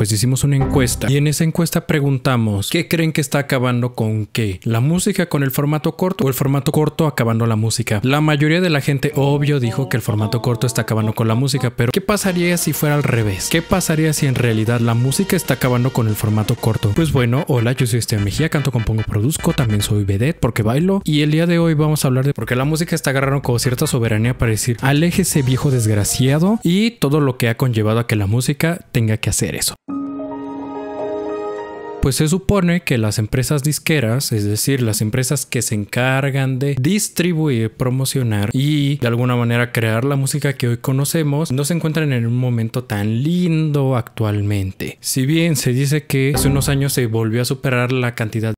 pues hicimos una encuesta y en esa encuesta preguntamos qué creen que está acabando con qué, la música con el formato corto o el formato corto acabando la música. La mayoría de la gente obvio dijo que el formato corto está acabando con la música, pero ¿qué pasaría si fuera al revés? ¿Qué pasaría si en realidad la música está acabando con el formato corto? Pues bueno, hola, yo soy Esteban Mejía, canto, compongo, produzco, también soy vedette porque bailo y el día de hoy vamos a hablar de por qué la música está agarrando con cierta soberanía para decir, aléjese viejo desgraciado y todo lo que ha conllevado a que la música tenga que hacer eso. Pues se supone que las empresas disqueras, es decir, las empresas que se encargan de distribuir, promocionar y de alguna manera crear la música que hoy conocemos, no se encuentran en un momento tan lindo actualmente. Si bien se dice que hace unos años se volvió a superar la cantidad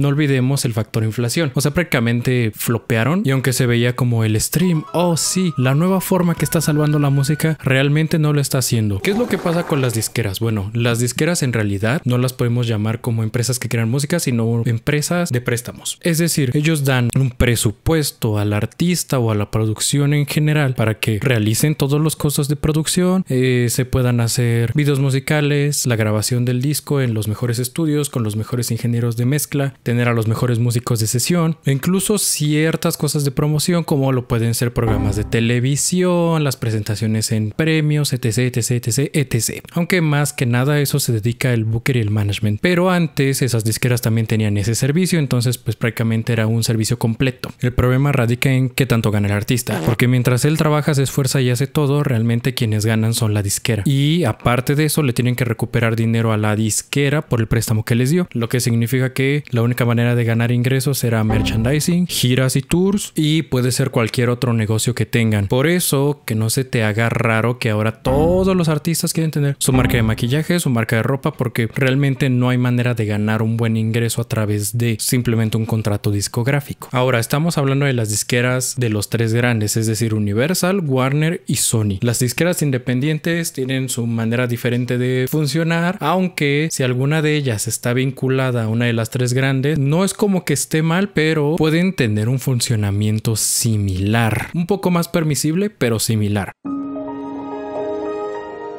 no olvidemos el factor inflación. O sea, prácticamente flopearon y aunque se veía como el stream, oh sí, la nueva forma que está salvando la música realmente no lo está haciendo. ¿Qué es lo que pasa con las disqueras? Bueno, las disqueras en realidad no las podemos llamar como empresas que crean música, sino empresas de préstamos. Es decir, ellos dan un presupuesto al artista o a la producción en general para que realicen todos los costos de producción, eh, se puedan hacer videos musicales, la grabación del disco en los mejores estudios, con los mejores ingenieros de mezcla, tener a los mejores músicos de sesión, e incluso ciertas cosas de promoción como lo pueden ser programas de televisión, las presentaciones en premios, etc, etc, etc, etc. Aunque más que nada eso se dedica el booker y el management, pero antes esas disqueras también tenían ese servicio, entonces pues prácticamente era un servicio completo. El problema radica en qué tanto gana el artista, porque mientras él trabaja, se esfuerza y hace todo, realmente quienes ganan son la disquera. Y aparte de eso, le tienen que recuperar dinero a la disquera por el préstamo que les dio, lo que significa que la única manera de ganar ingresos será merchandising, giras y tours y puede ser cualquier otro negocio que tengan. Por eso que no se te haga raro que ahora todos los artistas quieren tener su marca de maquillaje, su marca de ropa, porque realmente no hay manera de ganar un buen ingreso a través de simplemente un contrato discográfico. Ahora estamos hablando de las disqueras de los tres grandes, es decir, Universal, Warner y Sony. Las disqueras independientes tienen su manera diferente de funcionar, aunque si alguna de ellas está vinculada a una de las tres grandes, no es como que esté mal, pero pueden tener un funcionamiento similar, un poco más permisible, pero similar.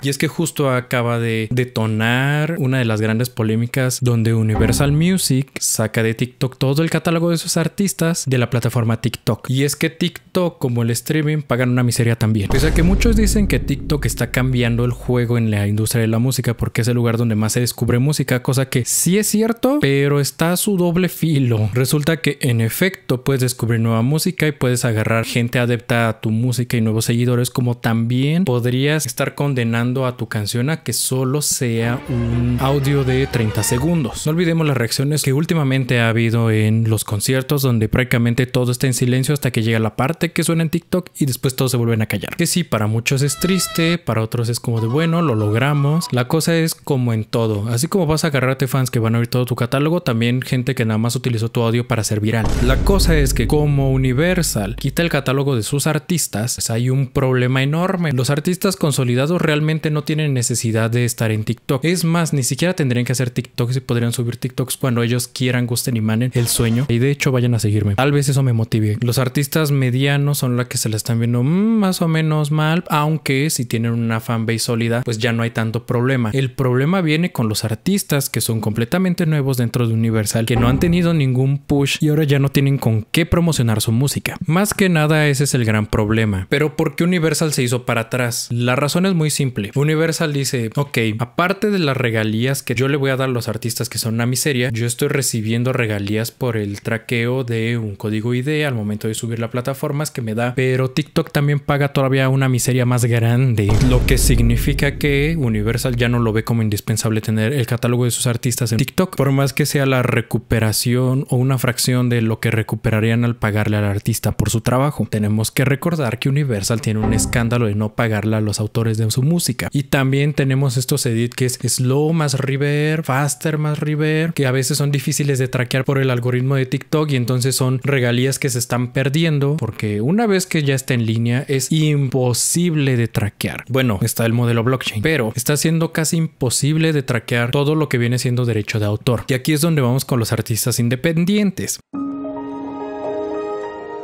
Y es que justo acaba de detonar una de las grandes polémicas donde Universal Music saca de TikTok todo el catálogo de sus artistas de la plataforma TikTok. Y es que TikTok, como el streaming, pagan una miseria también. Pese a que muchos dicen que TikTok está cambiando el juego en la industria de la música porque es el lugar donde más se descubre música, cosa que sí es cierto, pero está a su doble filo. Resulta que en efecto puedes descubrir nueva música y puedes agarrar gente adepta a tu música y nuevos seguidores, como también podrías estar condenando a tu canción a que solo sea un audio de 30 segundos. No olvidemos las reacciones que últimamente ha habido en los conciertos donde prácticamente todo está en silencio hasta que llega la parte que suena en TikTok y después todos se vuelven a callar. Que sí, para muchos es triste, para otros es como de bueno, lo logramos. La cosa es como en todo. Así como vas a agarrarte fans que van a oír todo tu catálogo, también gente que nada más utilizó tu audio para ser viral. La cosa es que como Universal quita el catálogo de sus artistas, pues hay un problema enorme. Los artistas consolidados realmente no tienen necesidad de estar en TikTok. Es más, ni siquiera tendrían que hacer TikToks y podrían subir TikToks cuando ellos quieran, gusten y manen el sueño. Y de hecho, vayan a seguirme. Tal vez eso me motive. Los artistas medianos son los que se la están viendo mm, más o menos mal, aunque si tienen una fanbase sólida, pues ya no hay tanto problema. El problema viene con los artistas que son completamente nuevos dentro de Universal, que no han tenido ningún push y ahora ya no tienen con qué promocionar su música. Más que nada, ese es el gran problema. Pero ¿por qué Universal se hizo para atrás? La razón es muy simple. Universal dice, ok, aparte de las regalías que yo le voy a dar a los artistas que son una miseria, yo estoy recibiendo regalías por el traqueo de un código ID al momento de subir la plataforma es que me da, pero TikTok también paga todavía una miseria más grande, lo que significa que Universal ya no lo ve como indispensable tener el catálogo de sus artistas en TikTok, por más que sea la recuperación o una fracción de lo que recuperarían al pagarle al artista por su trabajo. Tenemos que recordar que Universal tiene un escándalo de no pagarle a los autores de su música y también tenemos estos edit que es slow más river, faster más river, que a veces son difíciles de traquear por el algoritmo de TikTok y entonces son regalías que se están perdiendo porque una vez que ya está en línea es imposible de traquear. Bueno, está el modelo blockchain, pero está siendo casi imposible de traquear todo lo que viene siendo derecho de autor. Y aquí es donde vamos con los artistas independientes.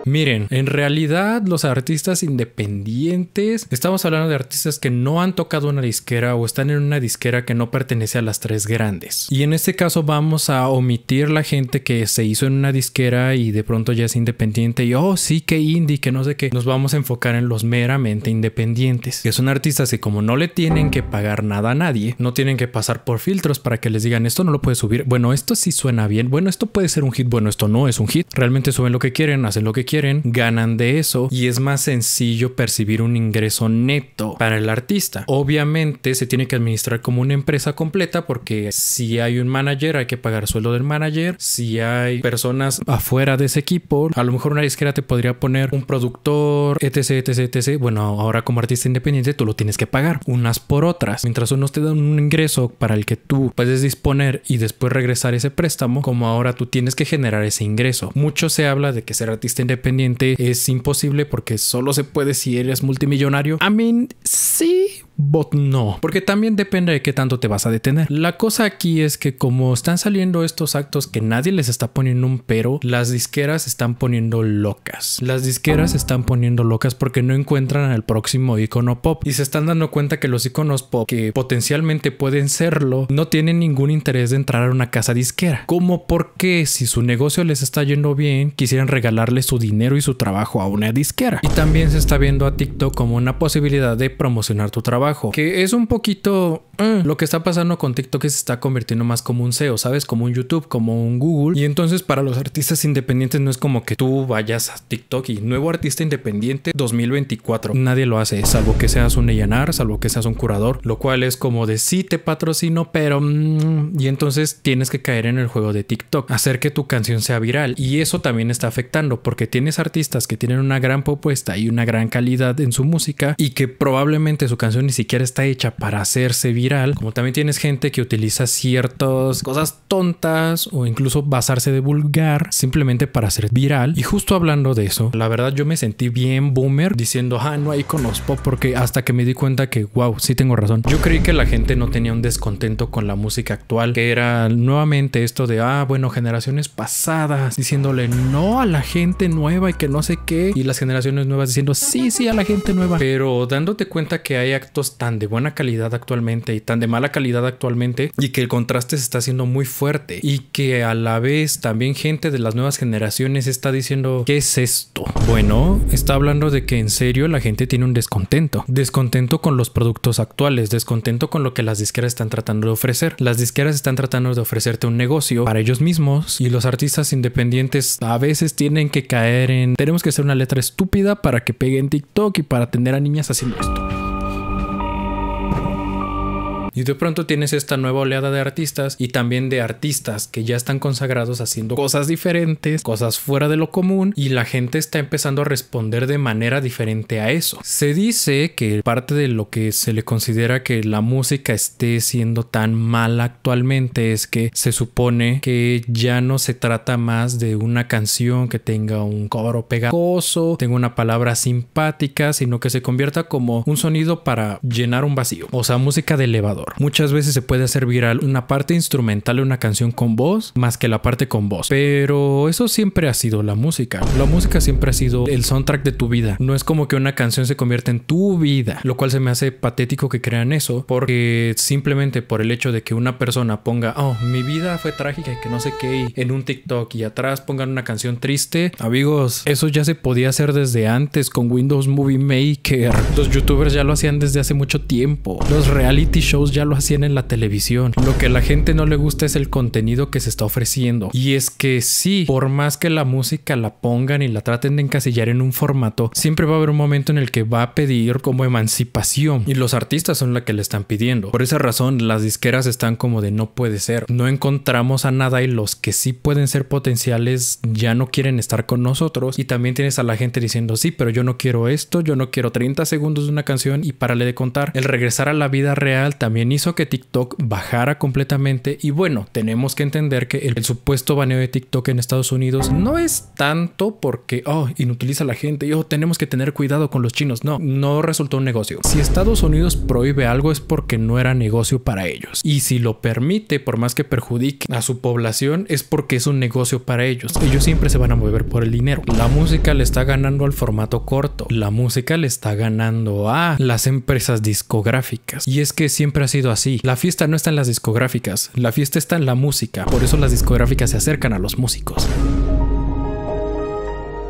Miren, en realidad los artistas independientes, estamos hablando de artistas que no han tocado una disquera o están en una disquera que no pertenece a las tres grandes. Y en este caso vamos a omitir la gente que se hizo en una disquera y de pronto ya es independiente y oh sí que indie, que no sé qué. Nos vamos a enfocar en los meramente independientes, que son artistas que como no le tienen que pagar nada a nadie, no tienen que pasar por filtros para que les digan esto no lo puedes subir, bueno esto sí suena bien, bueno esto puede ser un hit, bueno esto no es un hit, realmente suben lo que quieren, hacen lo que quieren ganan de eso y es más sencillo percibir un ingreso neto para el artista. Obviamente se tiene que administrar como una empresa completa porque si hay un manager hay que pagar sueldo del manager, si hay personas afuera de ese equipo, a lo mejor una disquera te podría poner un productor, etc, etc, etc. Bueno, ahora como artista independiente tú lo tienes que pagar unas por otras. Mientras unos te dan un ingreso para el que tú puedes disponer y después regresar ese préstamo, como ahora tú tienes que generar ese ingreso. Mucho se habla de que ser artista independiente es imposible porque solo se puede si eres multimillonario. A mí sí bot no, porque también depende de qué tanto te vas a detener. La cosa aquí es que como están saliendo estos actos que nadie les está poniendo un pero, las disqueras están poniendo locas. Las disqueras están poniendo locas porque no encuentran al próximo icono pop y se están dando cuenta que los iconos pop que potencialmente pueden serlo no tienen ningún interés de entrar a una casa disquera. Como porque si su negocio les está yendo bien, quisieran regalarle su dinero y su trabajo a una disquera. Y también se está viendo a TikTok como una posibilidad de promocionar tu trabajo que es un poquito mm. Lo que está pasando con TikTok que se está convirtiendo más como un SEO, ¿sabes? Como un YouTube, como un Google. Y entonces para los artistas independientes no es como que tú vayas a TikTok y nuevo artista independiente 2024. Nadie lo hace, salvo que seas un Ellanar, salvo que seas un curador, lo cual es como de sí te patrocino, pero... Mm, y entonces tienes que caer en el juego de TikTok, hacer que tu canción sea viral. Y eso también está afectando porque tienes artistas que tienen una gran propuesta y una gran calidad en su música y que probablemente su canción siquiera está hecha para hacerse viral, como también tienes gente que utiliza ciertas cosas tontas o incluso basarse de vulgar simplemente para ser viral. Y justo hablando de eso, la verdad yo me sentí bien boomer diciendo, ah, no, ahí conozco, porque hasta que me di cuenta que, wow, sí tengo razón. Yo creí que la gente no tenía un descontento con la música actual, que era nuevamente esto de, ah, bueno, generaciones pasadas diciéndole no a la gente nueva y que no sé qué, y las generaciones nuevas diciendo sí, sí a la gente nueva, pero dándote cuenta que hay actos tan de buena calidad actualmente y tan de mala calidad actualmente y que el contraste se está haciendo muy fuerte y que a la vez también gente de las nuevas generaciones está diciendo ¿qué es esto? Bueno, está hablando de que en serio la gente tiene un descontento, descontento con los productos actuales, descontento con lo que las disqueras están tratando de ofrecer. Las disqueras están tratando de ofrecerte un negocio para ellos mismos y los artistas independientes a veces tienen que caer en tenemos que hacer una letra estúpida para que pegue en TikTok y para tener a niñas haciendo esto. Y de pronto tienes esta nueva oleada de artistas y también de artistas que ya están consagrados haciendo cosas diferentes, cosas fuera de lo común y la gente está empezando a responder de manera diferente a eso. Se dice que parte de lo que se le considera que la música esté siendo tan mala actualmente es que se supone que ya no se trata más de una canción que tenga un coro pegajoso, tenga una palabra simpática, sino que se convierta como un sonido para llenar un vacío, o sea, música de elevador. Muchas veces se puede hacer viral una parte instrumental de una canción con voz más que la parte con voz, pero eso siempre ha sido la música. La música siempre ha sido el soundtrack de tu vida. No es como que una canción se convierta en tu vida, lo cual se me hace patético que crean eso, porque simplemente por el hecho de que una persona ponga, oh, mi vida fue trágica y que no sé qué, en un TikTok y atrás pongan una canción triste, amigos, eso ya se podía hacer desde antes con Windows Movie Maker. Los youtubers ya lo hacían desde hace mucho tiempo. Los reality shows ya lo hacían en la televisión. Lo que a la gente no le gusta es el contenido que se está ofreciendo. Y es que sí, por más que la música la pongan y la traten de encasillar en un formato, siempre va a haber un momento en el que va a pedir como emancipación. Y los artistas son la que le están pidiendo. Por esa razón, las disqueras están como de no puede ser. No encontramos a nada y los que sí pueden ser potenciales ya no quieren estar con nosotros. Y también tienes a la gente diciendo, sí, pero yo no quiero esto, yo no quiero 30 segundos de una canción y para le de contar. El regresar a la vida real también hizo que TikTok bajara completamente y bueno, tenemos que entender que el, supuesto baneo de TikTok en Estados Unidos no es tanto porque, oh, inutiliza a la gente y, oh, tenemos que tener cuidado con los chinos. No, no resultó un negocio. Si Estados Unidos prohíbe algo es porque no era negocio para ellos. Y si lo permite, por más que perjudique a su población, es porque es un negocio para ellos. Ellos siempre se van a mover por el dinero. La música le está ganando al formato corto. La música le está ganando a las empresas discográficas. Y es que siempre ha sido sido así. La fiesta no está en las discográficas, la fiesta está en la música, por eso las discográficas se acercan a los músicos.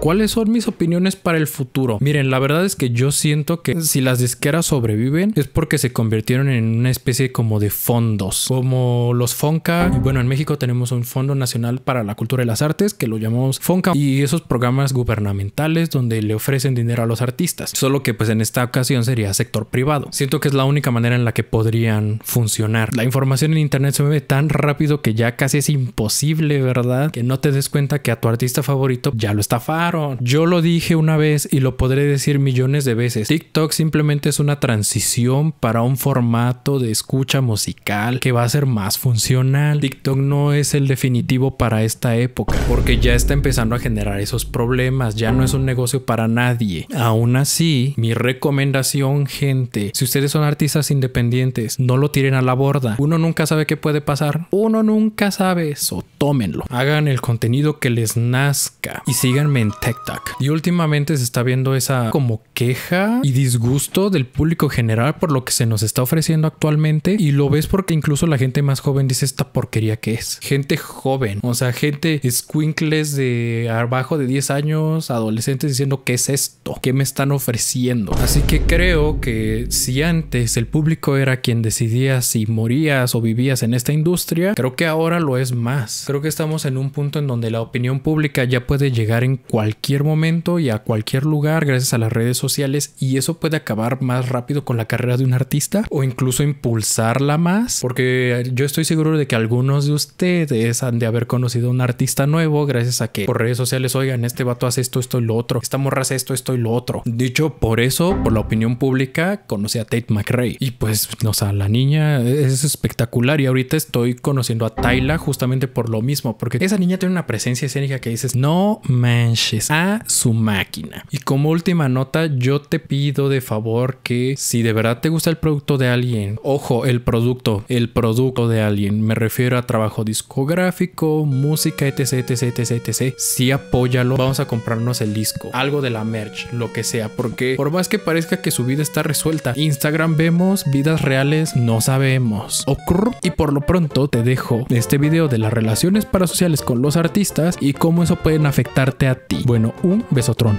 ¿Cuáles son mis opiniones para el futuro? Miren, la verdad es que yo siento que si las disqueras sobreviven es porque se convirtieron en una especie como de fondos, como los Fonca. Y bueno, en México tenemos un Fondo Nacional para la Cultura y las Artes que lo llamamos Fonca y esos programas gubernamentales donde le ofrecen dinero a los artistas. Solo que pues en esta ocasión sería sector privado. Siento que es la única manera en la que podrían funcionar. La información en internet se mueve tan rápido que ya casi es imposible, ¿verdad? Que no te des cuenta que a tu artista favorito ya lo está far yo lo dije una vez y lo podré decir millones de veces. TikTok simplemente es una transición para un formato de escucha musical que va a ser más funcional. TikTok no es el definitivo para esta época porque ya está empezando a generar esos problemas, ya no es un negocio para nadie. Aún así, mi recomendación, gente, si ustedes son artistas independientes, no lo tiren a la borda. Uno nunca sabe qué puede pasar, uno nunca sabe eso, tómenlo. Hagan el contenido que les nazca y sigan en Tac. Y últimamente se está viendo esa como queja y disgusto del público general por lo que se nos está ofreciendo actualmente y lo ves porque incluso la gente más joven dice esta porquería que es. Gente joven, o sea, gente squinkles de abajo de 10 años, adolescentes diciendo qué es esto, qué me están ofreciendo. Así que creo que si antes el público era quien decidía si morías o vivías en esta industria, creo que ahora lo es más. Creo que estamos en un punto en donde la opinión pública ya puede llegar en cualquier cualquier momento y a cualquier lugar gracias a las redes sociales y eso puede acabar más rápido con la carrera de un artista o incluso impulsarla más porque yo estoy seguro de que algunos de ustedes han de haber conocido a un artista nuevo gracias a que por redes sociales oigan este vato hace esto, esto y lo otro, esta morra hace esto, esto y lo otro. Dicho por eso, por la opinión pública, conocí a Tate McRae y pues, no sea, la niña es espectacular y ahorita estoy conociendo a Tyla justamente por lo mismo porque esa niña tiene una presencia escénica que dices no manches a su máquina. Y como última nota, yo te pido de favor que si de verdad te gusta el producto de alguien, ojo, el producto, el producto de alguien, me refiero a trabajo discográfico, música, etc, etc, etc, etc, si apóyalo, vamos a comprarnos el disco, algo de la merch, lo que sea, porque por más que parezca que su vida está resuelta, Instagram vemos, vidas reales no sabemos. Ocurre y por lo pronto te dejo este video de las relaciones parasociales con los artistas y cómo eso pueden afectarte a ti. Bueno, un besotrón.